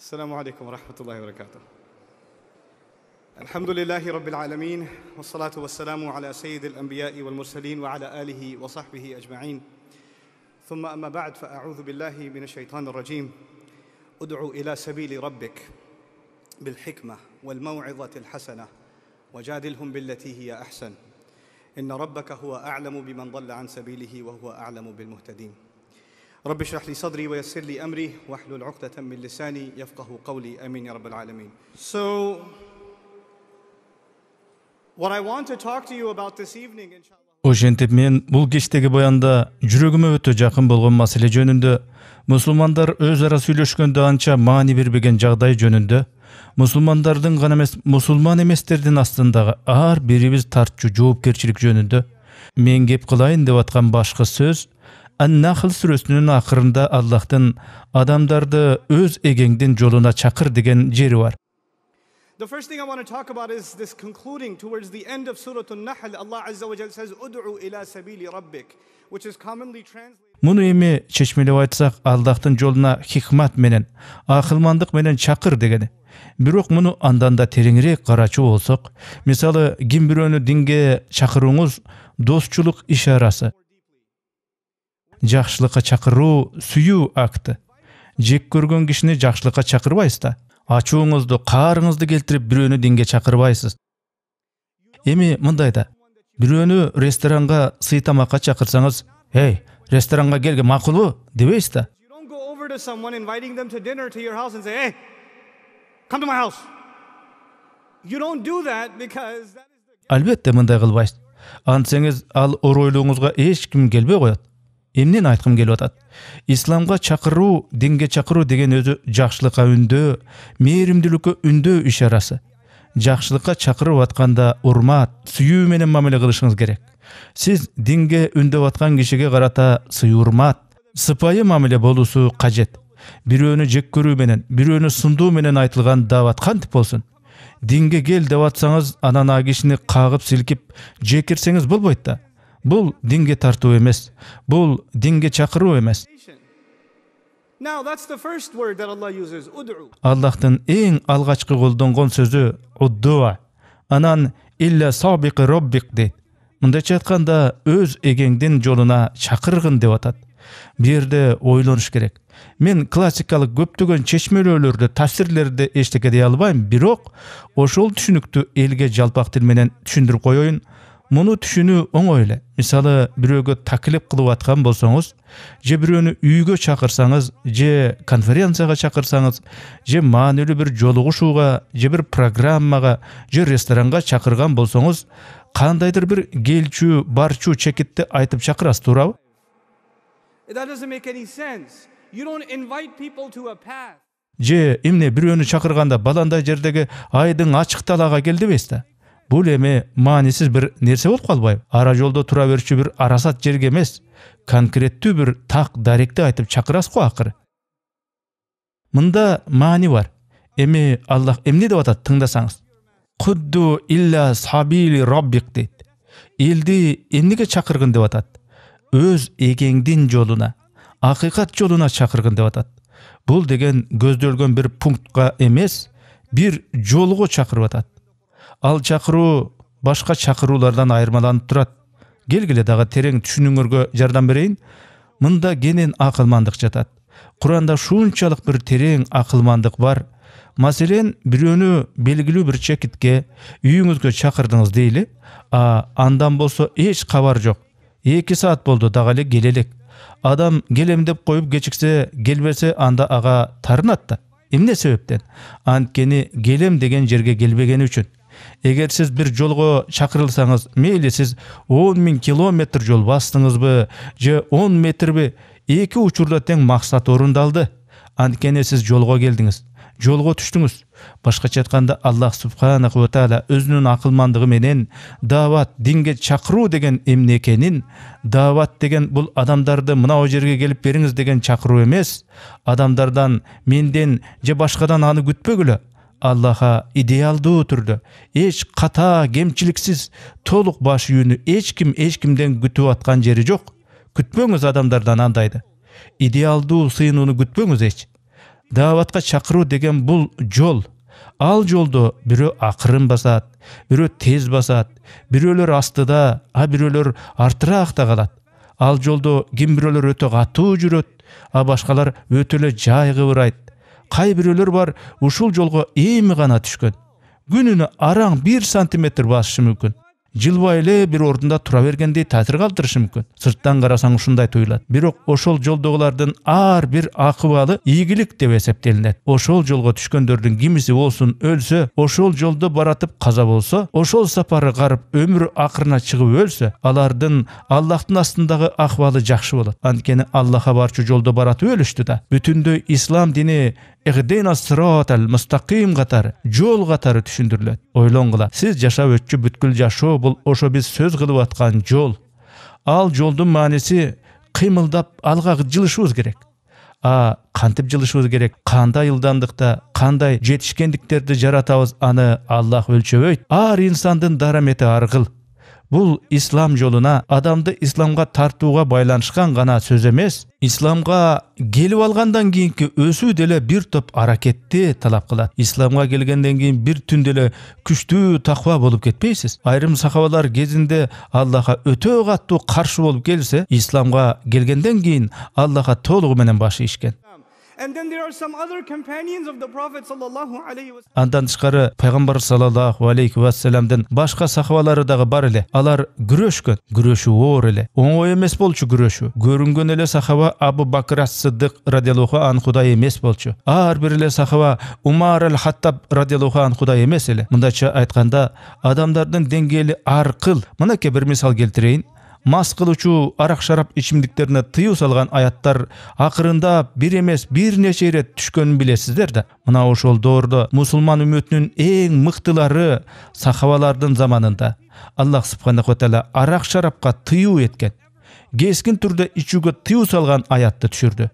السلام عليكم ورحمة الله وبركاته الحمد لله رب العالمين والصلاة والسلام على سيد الأنبياء والمرسلين وعلى آله وصحبه أجمعين ثم أما بعد فأعوذ بالله من الشيطان الرجيم ادعو إلى سبيل ربك بالحكمة والموعظة الحسنة وجادلهم بالتي هي أحسن إن ربك هو أعلم بمن ضل عن سبيله وهو أعلم بالمهتدين رب اشرح لي صدري ويسر لي أمري واحلل عقدة من لساني يفقه قولي أمين يا رب العالمين So what I want to talk to you about this evening inshallah Ошентип мен бул кечтеги баянда жүрөгүмө өтө жакын болгон маселе жөнүндө мусулмандар өз ара сүйлөшкөндө анча маани бербеген жагдай жөнүндө мусулмандардын гана эмес мусулман эместердин астындагы ар бирибиз тартчу жоопкерчилик жөнүндө мен кеп кылайын деп аткан башкы сөз An-Nahl сүрөсүнүн акырында Аллахтын адамдарды өз эгеңдин жолуна чакыр деген жери бар. The first thing I want to talk about is this concluding towards the end of Surah An-Nahl Allah Azza wa Jalla says ud'u ila sabili rabbik which is commonly translated Муну эми чечмелеп айтсак, Аллахтын жолуна хикмат менен, акылмандык менен чакыр дегени. Бирок муну андан да тереңирээк карачу болсок, мисалы ким бирөөнү динге чакырууңуз достчулук ишарасы, Жақшылыққа чақыру, сүйу акты жек көргөн кишини жакшылыкка чакырбайсыз да ачууңузду каарыңызды келтирип бирөөнү динге чакырбайсыз эми мындай да бирөөнү ресторанга сый тамакка чакырсаңыз эй ресторанга келге макулбу дебейсиз да албетте мындай кылбайсыз антсеңиз ал оройлууңузга эч ким келбей коет эмнени айткым келип атат исламга чакыруу динге чакыруу деген өзү жакшылыкка үндөө мээримдүүлүккө үндөө ишарасы жакшылыкка чакырып атканда урмат сүйүү менен мамиле кылышыңыз керек сиз динге үндөп аткан кишиге карата сый урмат сыпайы мамиле болуусу кажет бирөөнү жек көрүү менен бирөөнү сындуу менен айтылган даават кантип болсун динге кел деп атсаңыз анан ал кишини кагып силкип жекирсеңиз болбойт да бұл динге тарту емес бұл динге шақыру емес аллахтың ең алғашқы қолданған сөзі уддуа анан илля сабиқи роббик дейді мындайча айтканда өз эгеңдин жолуна чакыргын деп атат бул жерде ойлонуш керек мен классикалык көптөгөн чечмелөөлөрдү таасирлерди эчтеке дей албайм бирок ошол түшүнүктү элге жалпак тил менен түшүндүрүп коеюн Мұны түшүнүү оңой эле мисалы бирөөгө тәкіліп кылып аткан болсаңыз, же бирөөнү үйге шақырсаңыз же конференцияға шақырсаңыз же маанилүү бір жолугушууга же бір программаға, же ресторанға чакырган болсаңыз, қандайдыр бір келчү барчу чекетті айтып чакырасыз туурабы же эмне бирөөнү шақырғанда баландай жердегі айдың ачык талаага кел бұл эми маанисиз бір нерсе болуп калбайбы ара жолдо тура берші бир арасат жерге эмес конкреттүү бир так даректи айтып чакырасыз го акыры мында маани бар эми аллах эмне деп атат тыңдасаңыз құдду илля сабили роббик дейт элди эмнеге чакыргын деп атат өз эгеңдин жолуна акыйкат жолуна чакыргын деп атат бул деген көздөлгөн бир пунктка эмес бир жолго чакырып атат ал чакыруу башка чакыруулардан айырмаланып турат келгиле дагы терең түшүнүүңөргө жардам берейин мында кенен акылмандык жатат куранда ушунчалык бир терең акылмандык бар маселен бирөөнү белгилүү бир чекитке үйүңүзгө чакырдыңыз дейли а андан болсо эч кабар жок эки саат болду дагы эле келе элек адам келем деп коюп кечиксе келбесе анда ага тарынат да эмне себептен анткени келем деген жерге келбегени үчүн егер сіз бір жолға шақырылсаңыз мейлі сіз 10 мың километр жол бастыңызбы же 10 метрбі екі учурда тең мақсат орындалды анткени сіз жолға келдіңіз жолға түштіңіз башкача айтканда аллах субханаху тағала өзүнүн акылмандыгы менен даават динге чакыруу деген эмне экенин даават деген бұл адамдарды мынау жерге келіп бериңиз деген чакыруу эмес адамдардан менден же башкадан аны күтпөгүлө аллаха идеалдуу түрдө эч ката кемчиликсиз толық баш ийүүнү эч ким эч кимден күтүп аткан жери жок күтпөңүз адамдардан андайды идеалдуу сыйынууну күтпөңүз эч дааватка чакыруу деген бұл жол ал жолдо бирөө акырын басат бирөө тез басат бирөөлөр астыда а бирөөлөр артыраакта калат ал жолдо ким бирөөлөр өтө катуу жүрөт а башкалар өтө эле жай кай бирөөлөр бар ушул жолго эми гана түшкөн күнүнө араң бир сантиметр басышы мүмкүн жылбай эле бир ордунда тура бергендей таасир калтырышы мүмкүн сырттан карасаң ушундай туюлат бирок ошол жолдогулардын ар бир акыбалы ийгилик деп эсептелинет ошол жолго түшкөндөрдүн кимиси болсун өлсө ошол жолдо баратып каза болсо ошол сапары карып өмүрү акырына чыгып өлсө алардын аллахтын астындагы акыбалы жакшы болот анткени аллахка барчу жолдо баратып өлүштү да бүтүндөй ислам дини ихдина ал мустақим катары жол катары түшүндүрүлөт ойлонгула сиз жашап өтчү бүткүл жашоо бул ошо биз сөз кылып аткан жол ал жолдун мааниси кыймылдап алга жылышыбыз керек а кантип жылышыбыз керек кандай ылдамдыкта кандай жетишкендиктерди жаратабыз аны аллах өлчөбөйт ар инсандын дарамети кыл Бұл ислам жолына адамды исламға тартуға байланышкан ғана сөз емес исламға келіп алғандан кейінгі өсу деле бір топ аракетті талап қылады. Исламға келгенден кейін бір түн деле күчтүү таква болып кетпейсіз. айрым сахабалар кезінде Аллаға өте катуу каршы болып келсе исламға келгенден кейін Аллаға толугу менен башы ийишкен андан тышкары пайгамбар саллаллаху алейхи уассаламдын башка сахабалары дагы бар эле алар күрөшкөн күрөшүү оор эле оңой эмес болчу күрөшүү көрүнгөн эле сахаба абу бакыр ас сыддык радиаллаху анхудай эмес болчу ар бир эле сахаба умар ал хаттаб радиаллаху анхудай эмес эле мындайча айтканда адамдардын деңгээли ар кыл мынакей бир мисал келтирейин мас кылуучу арак шарап ичимдиктерине тыюу салган аяттар акырындап бир эмес бир нече ирет түшкөнүн билесиздер да мына ошол доордо мусулман үмүтүнүн эң мыктылары сахабалардын заманында аллах субханала таала арак шарапка тыюу эткен кескин түрдө ичүүгө тыюу салган аятты түшүрдү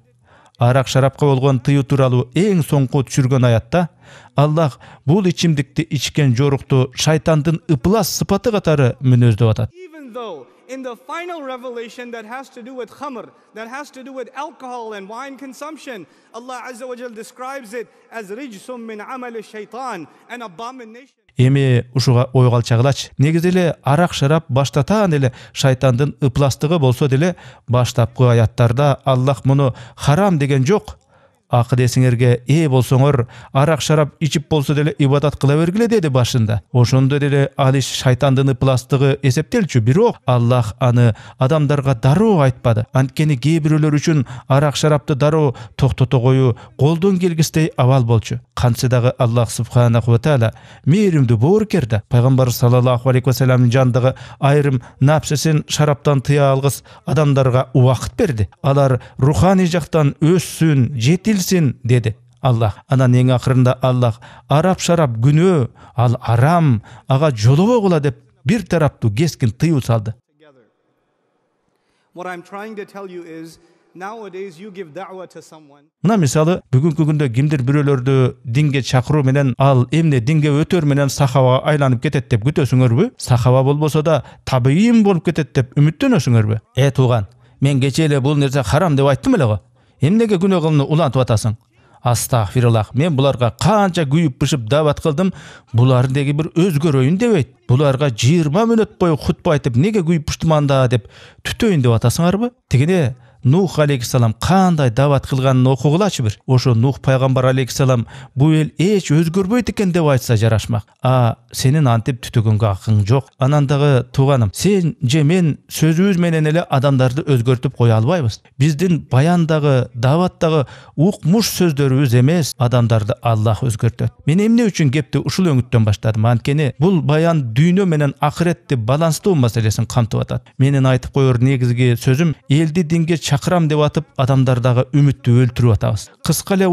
арак шарапка болгон тыюу тууралуу эң соңку түшүргөн аятта аллах бул ичимдикти ичкен жорукту шайтандын ыплас сыпаты катары мүнөздөп атат in the final revelation that has to do with khamr, that has to do with alcohol and wine consumption. Allah Azza wa Jal describes it as rijsum min amali shaytan, an abomination. эми ушуга ой калчагылач негизи эле арак шарап баштатаан эле шайтандын ыпластыгы болсо деле баштапкы аяттарда аллах муну харам деген жок ақы десіңерге ээ болсоңор арақ шарап ичип болсо деле ибадат кыла бергиле деди башында ошондо деле ал иш шайтандын ыпластыгы эсептелчү бирок аллах аны адамдарга дароо айтпады анткени кээ бирөөлөр үчүн арак шарапты дароо токтото коюу колдон келгистей абал болчу кантсе дагы аллах субханаху ва таала мээримдүү боорукер да пайгамбар саллаллаху алейхи вассаламдын жанындагы айрым напсисин шараптан тыя алгыс адамдарга убакыт берди алар руханий жактан өссүн жетил келсін деді аллах анан ең ақырында аллах арап шарап күнөө ал арам ага жолы кыла деп бир тараптуу кескин тыюу салды мына мисалы бүгүнкү күндө кимдир бирөөлөрдү динге чакыруу менен ал эмне динге өтөр менен сахабага айланып кетет деп күтөсүңөрбү сахаба болбосо да табиим болуп кетет деп үмүттөнөсүңөрбү э тууган мен кечээ эле бул нерсе харам деп айттым эле го эмнеге күнөө кылымды улантып атасың астағфираллах мен бұларға қанша күйіп пышып дабат қылдым бұлар деги бір өзгөрөйүн дебейт бұларға жыйырма мүнөт бою құтпайтып, айтып неге күйіп пыштым анда деп түтөйүн деп атасыңарбы тигине нух алейхисалам кандай даават кылганын окугулачы бир ошо нух пайгамбар алейхисалам бул эл эч өзгөрбөйт экен деп айтса жарашмак а сенин антип түтөгөнгө акың жок анан дагы тууганым сен же мен сөзүбүз менен эле адамдарды өзгөртүп кое албайбыз биздин баяндагы дааваттагы укмуш сөздөрүбүз эмес адамдарды аллах өзгөртөт мен эмне үчүн кепти ушул өңүттөн баштадым анткени бул баян дүйнө менен акыретти баланстоо маселесин камтып атат менин айтып коер негизги сөзүм элди динге шақырам деп атып адамдардағы үмітті өлтіріп атабыз қысқа эле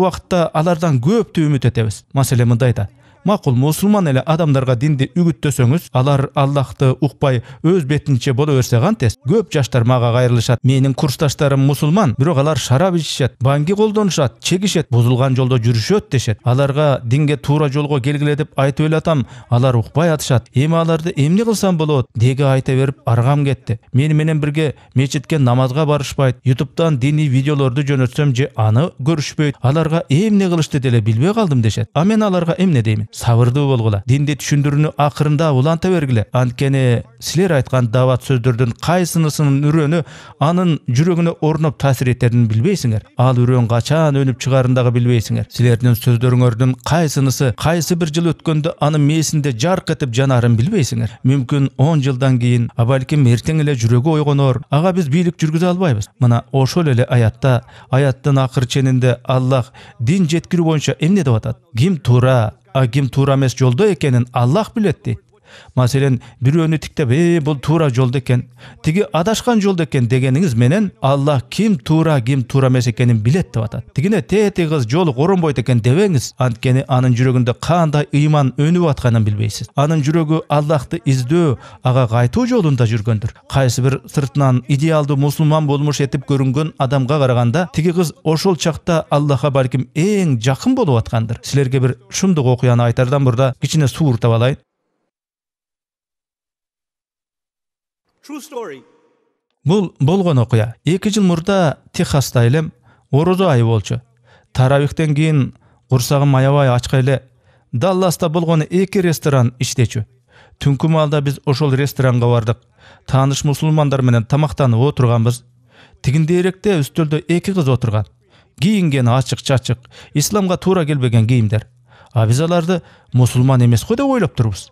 алардан көптү үмүт этебиз маселе мындайда макул мусулман эле адамдарга динди үгүттөсөңүз алар аллахты укпай өз бетинче боло берсе кантес көп жаштар мага кайрылышат менин курсташтарым мусулман бирок алар шарап ичишет баңги колдонушат чегишет бузулган жолдо жүрүшөт дешет аларга динге туура жолго келгиле деп айтып эле атам алар укпай атышат эми аларды эмне кылсам болот деги айта берип аргам кетти мени менен бирге мечитке намазга барышпайт ютубтан диний видеолорду жөнөтсөм же аны көрүшпөйт аларга эмне кылышты деле билбей калдым дешет а мен аларга эмне деймин сабырдуу болгула динди түшүндүрүүнү акырында уланта бергиле анткени силер айткан даават сөздөрдүн кайсынысынын үрөөнү анын жүрөгүнө орноп таасир этерин билбейсиңер ал үрөөн качан өнүп чыгаарын дагы билбейсиңер силердин сөздөрүңөрдүн кайсынысы кайсы бир жыл өткөндө анын мээсинде жарк этип жанарын билбейсиңер мүмкүн он жылдан кийин а балким эртең эле жүрөгү ойгонор ага биз бийлик жүргүзө албайбыз мына ошол эле аятта аяттын акыр ченинде аллах дин жеткирүү боюнча эмне деп атат ким туура а ким туура эмес жолдо экенин аллах билет дейт маселен бирөөнү тиктеп е бұл тура жолдо экен тиги адашкан жолдо экен дегениңиз менен алла ким тура ким туура эмес экенин билет деп атат тигине тегиз жолу коромбойт экен дебеңиз анткени анын жүрөгүндө кандай ыйман өніп атканын билбейсиз анын жүрегі аллахты издөө аға қайту жолунда жүргөндүр кайсы бир сыртынан идеалдуу мусулман болмуш этип көрүнгөн адамга караганда тиги кыз ошол чакта аллахка балким эң жакын болуп аткандыр силерге бир шумдук окуяны айтардан мурда кичине сууртап алайын бұл болған оқиға екі жыл мурда техаста элем ораза айы болчу таравихтен кейін құрсағым аябай ачқа эле далласта болгон эки ресторан иштечү түнкү маалда биз ошол ресторанга бардык тааныш мусулмандар менен тамактанып отурганбыз тигиндеректе үстөлдө эки кыз отурган кийингени ачык чачык исламга туура келбеген кийимдер а биз аларды мусулман эмес го деп ойлоп турбуз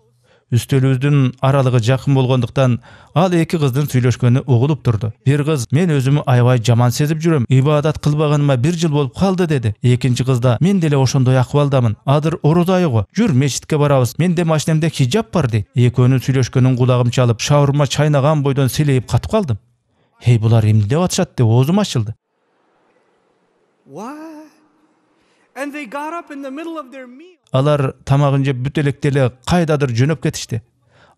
үстөлүбүздүн аралыгы жакын болгондуктан ал эки кыздын сүйлөшкөнү угулуп турду бир кыз мен өзүмү аябай жаман сезип жүрөм ибадат кылбаганыма бир жыл болуп калды деди экинчи кыз да мен деле ошондой акыбалдамын адыр орозо айы жүр мечитке барабыз менде машинемде хижаб бар дейт экөөнүн сүйлөшкөнүн кулагым чалып шаурма чайнаган бойдон селейип катып калдым эй булар эмне деп атышат деп оозум ачылды алар тамагын жеп бүт электе эле кайдадыр жөнөп кетишти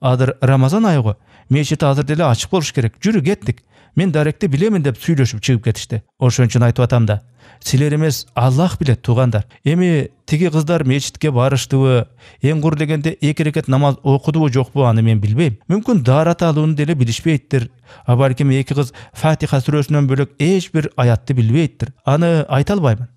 азыр рамазан айы мечит азыр деле ачык болуш керек жүрү кеттик мен даректи билемин деп сүйлөшүп чыгып кетишти ошон үчүн айтып атам да силер эмес аллах билет туугандар эми тиги кыздар мечитке барыштыбы эң кур дегенде эки рекет намаз окудубу жокпу аны мен билбейм мүмкүн даарат алууну деле билишпейттир а балким эки кыз фатиха сүрөсүнөн бөлөк эч бир аятты билбейттир аны айта албаймын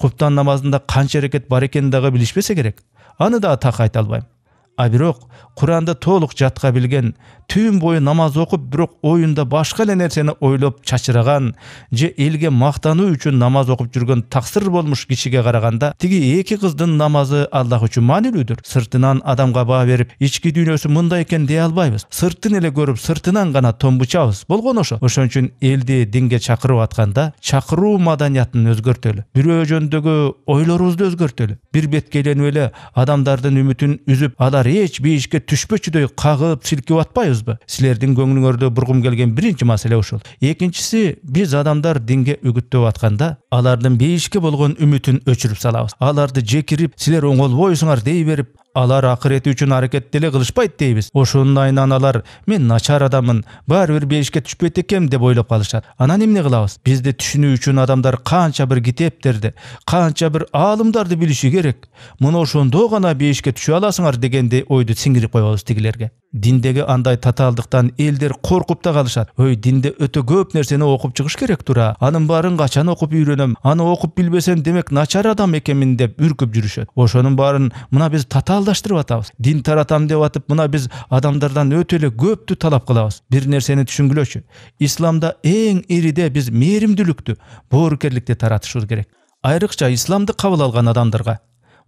құптан намазында қанша эрекет бар екенін дагы билишпесе керек аны да так айта албайм а бирок куранды толук жатка билген түн бою намаз окуп бирок оюнда башка эле нерсени ойлоп чачыраган же элге мактануу үчүн намаз окуп жүргөн таксыр болмуш кишиге караганда тиги эки кыздын намазы аллах үчүн маанилүүдүр сыртынан адамга баа берип ички дүйнөсү мындай экен дей албайбыз сыртын эле көрүп сыртынан гана томбучабыз болгону ошо ошон үчүн элди динге чакырып атканда чакыруу маданиятын өзгөртөлү бирөө жөнүндөгү ойлорубузду өзгөртөлү бир беткейленип эле адамдардын үмүтүн үзүп алар силар эч бейишке түшпөчүдөй кагып силкип атпайбызбы силердин көңүлүңөрдө бургум келген биринчи маселе ушул экинчиси биз адамдар динге үгүттөп атканда алардын бейишке болгон үмүтүн өчүрүп салабыз аларды жекирип силер оңолбойсуңар дей берип алар акырети үчүн аракет деле кылышпайт дейбиз ошондайынан алар мен начар адаммын баары бир бейишке түшпөйт экем деп ойлоп калышат анан эмне кылабыз бизди түшүнүү үчүн адамдар канча бир китептерди канча бир аалымдарды билиши керек мына ошондо гана бейишке түшө аласыңар дегенде ойду сиңирип коебуз тигилерге диндеги андай татаалдыктан элдер коркуп да калышат ой динде өтө көп нерсени окуп чыгыш керек туура анын баарын качан окуп үйрөнөм аны окуп билбесем демек начар адам экенмин деп үркүп жүрүшөт ошонун баарын мына биз татаал салыштырып атабыз дин таратам деп атып мына биз адамдардан өтө эле көптү талап кылабыз бир нерсени түшүнгүлөчү исламда эң ириде биз мээримдүүлүктү боорукерликти таратышыбыз керек айрыкча исламды кабыл алган адамдарга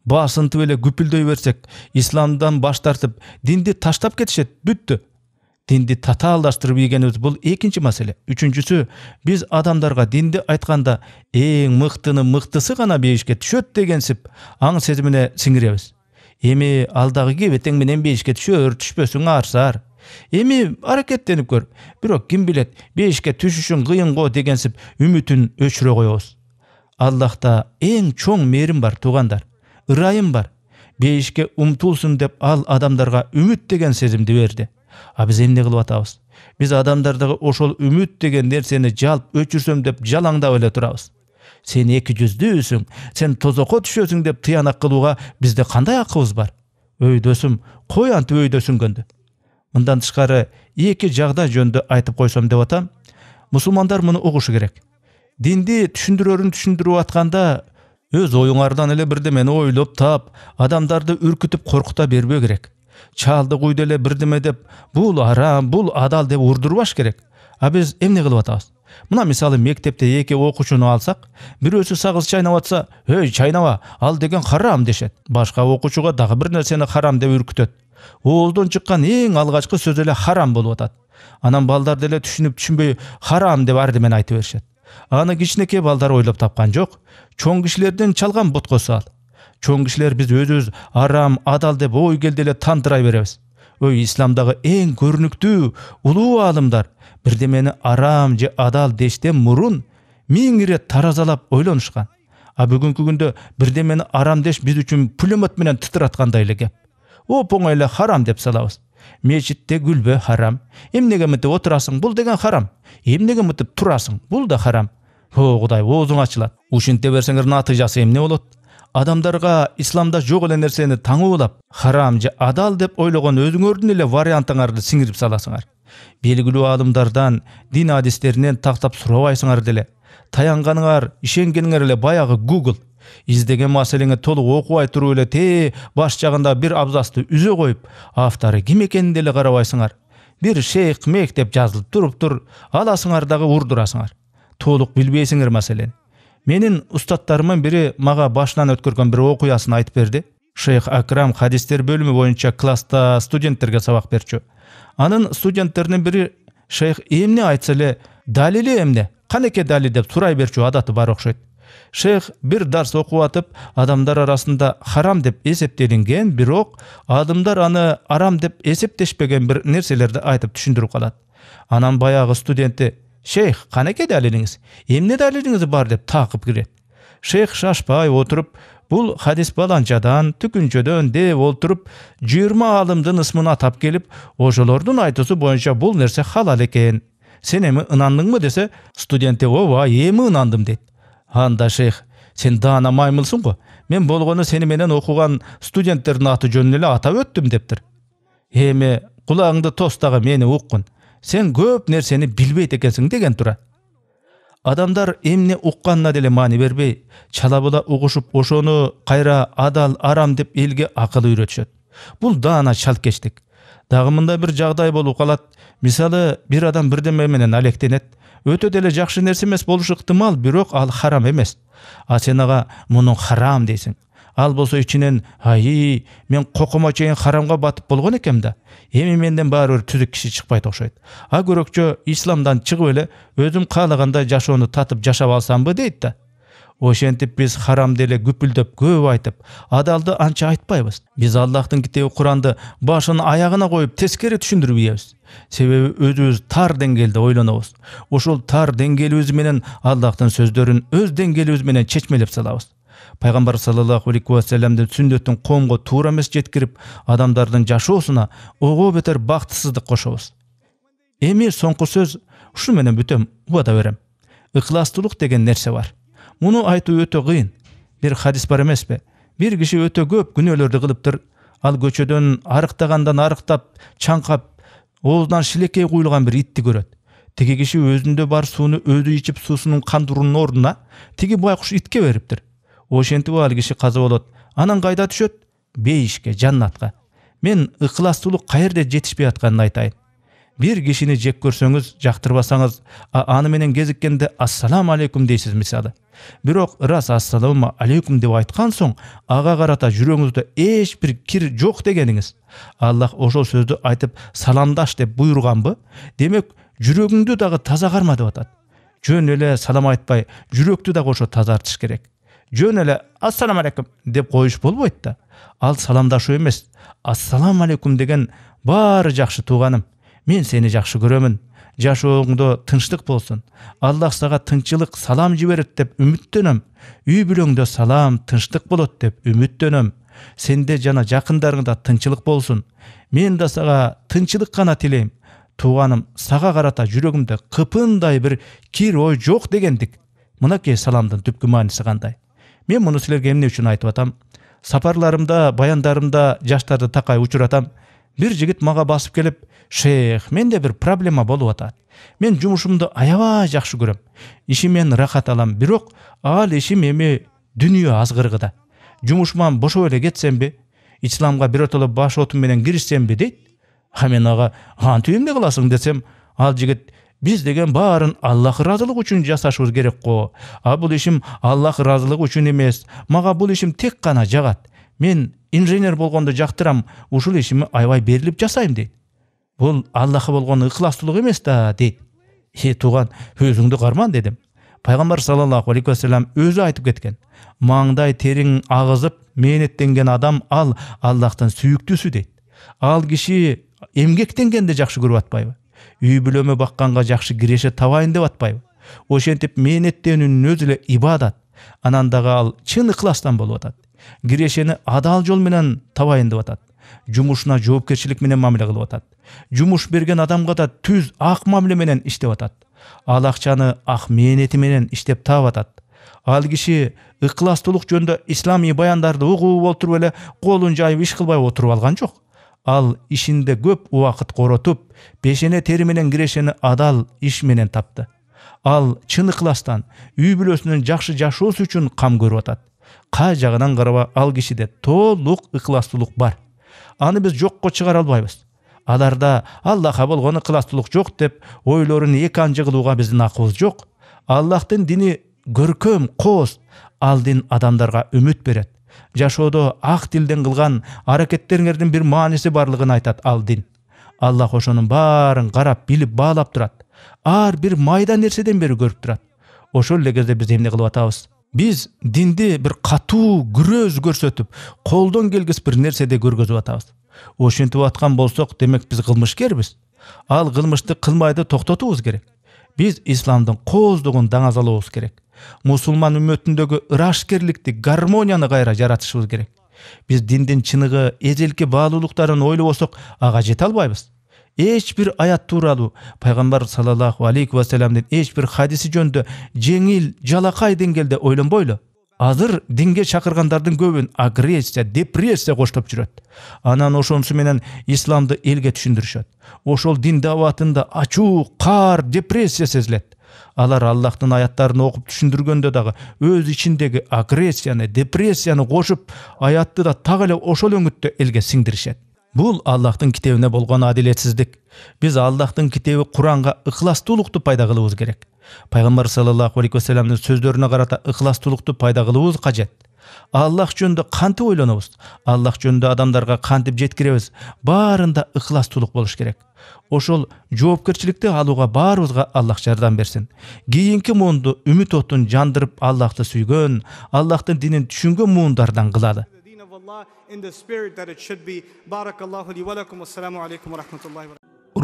басынтып эле күпүлдөй берсек исламдан баш тартып динди таштап кетишет бүттү динди татаалдаштырып ийгенибиз бул экинчи маселе үчүнчүсү биз адамдарга динди айтканда эң мыктыны мыктысы гана бейишке түшөт дегенсип аң сезимине сиңиребиз эми алдагы кебе тең менен бейишке түшөр түшпөсүң арсар эми аракеттенип көр бирок ким билет бейишке түшүшүң кыйын го дегенсип үмүтүн өчүрө коебуз аллахта эң чоң мээрим бар туугандар ырайым бар бейишке умтулсун деп ал адамдарга үмүт деген сезимди берди а биз эмне кылып атабыз биз адамдардагы ошол үмүт деген нерсени жалп өчүрсөм деп жалаңдап эле турабыз сен екі жүздісің сен тозоқо түшөсүң деп тиянақ қылуға бізде қандай ақыбыз бар өй досым қой анты өй мындан тышкары эки жагдай жөнүндө айтып койсом деп атам мусулмандар муну угушу керек динди түшүндүрөрүн түшүндүрүп атканда өз оюңардан эле бирдемени ойлоп тап адамдарды үркүтүп коркута бербөө керек Чалды куйду эле бирдеме деп бул арам бул адал деп урдурбаш керек а біз эмне кылып атабыз мына мисалы мектепте эки окуучуну алсак бирөөсү сагыз чайнап атса эй чайнаба ал деген харам дешет башка окуучуга дагы бир нерсени харам деп үркүтөт ооздон чыккан эң алгачкы сөз эле харам болуп атат анан балдар деле түшүнүп түшүнбөй харам деп ар айта айтып беришет аны кичинекей балдар ойлоп тапкан жок чоң кишилерден чалган боткосу ал чоң кишилер биз өзүбүз арам адал деп ой келди эле тантырай беребиз исламдағы ең көрнүктүү улуу аалымдар бирдемени арам же адал дештен мурун миң ирет таразалап ойлонушкан а бүгүнкү күндө бирдемени арам деш биз үчүн пулемет менен тытыраткандай эле кеп оп оңой эле харам деп салабыз мечитте күлбө харам эмнеге мынтип отурасың бул деген харам эмнеге мынтип турасың бул да харам о кудай оозуң ачылат ушинте берсеңер натыйжасы эмне болот адамдарга исламда жок эле нерсени таңуулап харам же адал деп ойлогон өзүңөрдүн эле вариантыңарды сиңирип саласыңар белгилүү аалымдардан дин адистеринен тактап сурабайсыңар деле таянганыңар ишенгениңер эле баягы google издеген маселеңе толук окубай туруп эле тээ баш жагында бир абзацты үзө коюп автору ким экенин деле карабайсыңар бир шейх мех деп жазылып туруптур аласыңар дагы урдурасыңар толук билбейсиңер маселени менин устаттарымдын бири мага башынан өткөргөн бир окуясын айтып берди шейх акрам хадистер бөлүмү боюнча класста студенттерге сабак берчү анын студенттеринин бири шейх эмне айтса эле далили эмне канакей далил деп сурай берчү адаты бар окшойт шейх бир дарс окуп атып адамдар арасында харам деп эсептелинген бирок адамдар аны арам деп эсептешпеген бир нерселерди айтып түшүндүрүп калат анан баягы студенти шейх қанеке дәлеліңіз емне дәлеліңіз бар деп тақып кіреді шейх шашпай отырып бұл хадис баланчадан түкүнчөдөн деп олтуруп жыйырма алымдын ысмын атап келип ошолордун айтуусу боюнча бул нерсе халал экен сен эми ынандыңбы десе студентте ооба эми ынандым дейт анда шейх сен даана маймылсың го мен болгону сени менен окуган студенттердин аты жөнүн эле атап өттүм дептир эми кулагыңды дагы мени уккун сен көп нәрсені билбейт экенсиң деген тура адамдар эмне укканына деле маани бербей чала була угушуп ошону кайра адал арам деп элге акыл үйрөтүшөт бул даана чалкечтик дагы мындай бир жагдай болуп калат мисалы бир адам бирдеме менен алектенет өтө деле жакшы нерсе эмес болушу ыктымал бирок ал харам эмес а сен ага муну харам дейсиң ал болсо ичинен аи мен кокомо чейин харамга батып болгон экем да эми менден баары бир түзүк киши чыкпайт окшойт а көрөкчө исламдан чыгып эле өзүм каалагандай жашоону татып жашап алсамбы дейт да ошентип биз харамды эле күпүлдөп көп айтып адалды анча айтпайбыз биз аллахтын китеби куранды башын аягына коюп тескери түшүндүрүп ийебиз себеби өзүбүз тар деңгээлде ойлонобуз ошол тар деңгээлибиз менен аллахтын сөздөрүн өз деңгээлибиз менен чечмелеп салабыз пайғамбар саллаллаху алейхи уассаламдын сүннөтүн коомго туура эмес жеткирип адамдардын жашоосуна ого бетер бақытсыздық кошобуз эми соңку сөз ушу менен бүтөм убада берем ыкластуулук деген нерсе бар муну айтуу өтө кыйын бир хадис бар эмеспи бир киши өтө көп күнөөлөрдү кылыптыр ал көчөдөн арыктагандан арыктап чаңкап оозунан шилекей куюлган бир итти көрөт тиги киши өзүндө бар сууну өзү ичип суусунун кандыруунун ордуна тиги байкуш итке бериптир ошентип ал киши каза болот анан кайда түшөт бейишке жаннатка мен ыкыластуулук жерде жетишпей атканын айтайын бир кишини жек көрсөңүз жактырбасаңыз аны менен кезиккенде ассаламу алейкум дейсиз мисалы бирок ырас ассаламу алейкум деп айткан соң ага карата жүрөгүңүздө эч бир кир жок дегениңиз аллах ошол сөздү айтып саламдаш деп буйруганбы демек жүрөгүңдү дагы таза карма деп атат жөн эле салам айтпай жүрөктү дагы ошо тазартыш керек жөн эле ассалам алейкум деп коюш болбойт да ал саламдашуу эмес ассалам алейкум деген баары жакшы тууганым мен сени жакшы көрөмүн жашооңдо тынчтык болсун аллах сага тынчылык салам жиберет деп үмүттөнөм үй бүлөңдө салам тынчтык болот деп үмүттөнөм сенде жана жакындарыңда тынчылык болсун мен да сага тынчылык гана тилейм тууганым сага карата жүрөгүмдө кыпындай бир кир ой жок дегендик мынакей саламдын түпкү мааниси кандай мен мұны сілерге эмне үчүн айтып атам сапарларымда баяндарымда жаштарды такай учуратам бир жигит мага басып келип шейх менде бир проблема болуп атат мен жумушумду аябай жакшы көрөм ишимен ырахат алам бирок ал ишим эми дүнүйө азгыргыда жумушуман бошоп эле кетсемби исламга биротоло баш отум менен киришсемби дейт а мен ага антип эмне кыласың десем ал жигит биз деген баарын аллах ыраазылыгы үчүн жасашыбыз керек го а бул ишим аллах ыраазылыгы үчүн эмес мага бул ишим тек гана жагат мен инженер болгонду жактырам ушул ишимди аябай берилип жасайм дейт бул аллахка болгон ыкластуулук эмес да дейт э тууган өзүңдү карман дедим пайгамбар саллаллаху алейхи вассалам өзү айтып кеткен маңдай териң агызып мээнеттенген адам ал аллахтын сүйүктүүсү дейт ал киши эмгектенгенди жакшы көрүп атпайбы үй бүлөмү бакканга жакшы киреше табайын деп атпайбы ошентип мээнеттенүүнүн өзү эле ибадат анан дагы ал чын ыкластан болуп атат кирешени адал жол менен табайын деп атат жумушуна жоопкерчилик менен мамиле кылып атат жумуш берген адамга да түз ак мамиле менен иштеп атат ал акчаны ак мээнети менен иштеп таап атат ал киши ыкластуулук жөнүндө исламий баяндарды угуп отуруп эле колун жайып иш кылбай отуруп алган жок ал ішінде көп убакыт коротуп пешене тери менен кирешени адал иш менен тапты ал чын ыкыластан үй бүлөсүнүн жакшы жашоосу үчүн кам көрүп атат кай жагынан караба ал кишиде толук ыкыластуулук бар аны биз жокко чыгара албайбыз аларда аллахка болгон ыкыластуулук жок деп ойлорун эки кылууга биздин акыбыз жок аллахтын дини көркөм кооз ал дин адамдарга үмүт берет жашоодо ак дилден кылган аракеттериңердин бир мааниси барлыгын айтат ал дин аллах ошонун баарын карап билип баалап турат ар бир майда нерседен бери көрүп турат ошол эле кезде биз эмне кылып атабыз биз динди бир катуу күрөз көрсөтүп колдон келгис бир нерседей көргөзүп атабыз ошентип аткан болсок демек биз кылмышкербиз ал кылмышты кылмайды токтотуубуз керек биз исламдын кооздугун даңазалообуз керек мусулман үммөтүндөгү ыраашкерликти гармонияны кайра жаратышыбыз керек биз диндин чыныгы эзелки баалуулуктарын ойлобосок ага жете албайбыз эч бир аят тууралуу пайгамбар саллаллаху алейки васаламдын эч бир хадиси жөнүндө жеңил жалакай деңгээлде ойлонбойлу азыр динге чакыргандардын көбүн агрессия депрессия коштоп жүрөт анан ошонусу менен исламды элге түшүндүрүшөт ошол дин даабатында ачуу каар депрессия сезилет алар аллахтын аяттарын окуп түшүндүргөндө дагы өз ичиндеги агрессияны депрессияны кошуп аятты да так эле ошол өңүттө элге сиңдиришет бул аллахтын китебине болгон адилетсиздик биз аллахтын китеби куранга ыкластуулукту пайда кылыбыз керек пайгамбар саллаллаху алейхи вассаламдын сөздөрүнө карата ыкластуулукту пайда кылуубуз кажет аллах жөнүндө кантип ойлонобуз аллах жөнүндө адамдарга кантип жеткиребиз баарында ықлас тулық болуш керек ошол жоопкерчиликти алууга баарыбызга аллах жардам берсин кийинки муунду үмүт отун жандырып аллахты сүйгөн аллахтын динин түшүнгөн муундардан кылалы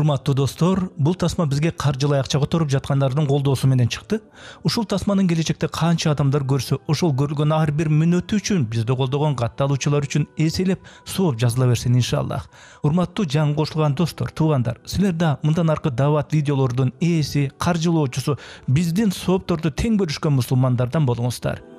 урматтуу достор бул тасма бизге каржылай акча которуп жаткандардын колдоосу менен чыкты ушул тасманын келечекте канча адамдар көрсө ошол көргөн ар бир мүнөтү үчүн бизди колдогон катталуучулар үчүн эселеп сооп жазыла берсин иншааллах урматтуу жаңы кошулган достор туугандар силер да мындан аркы даават видеолордун ээси каржылоочусу биздин соопторду тең бөлүшкөн мусулмандардан болуңуздар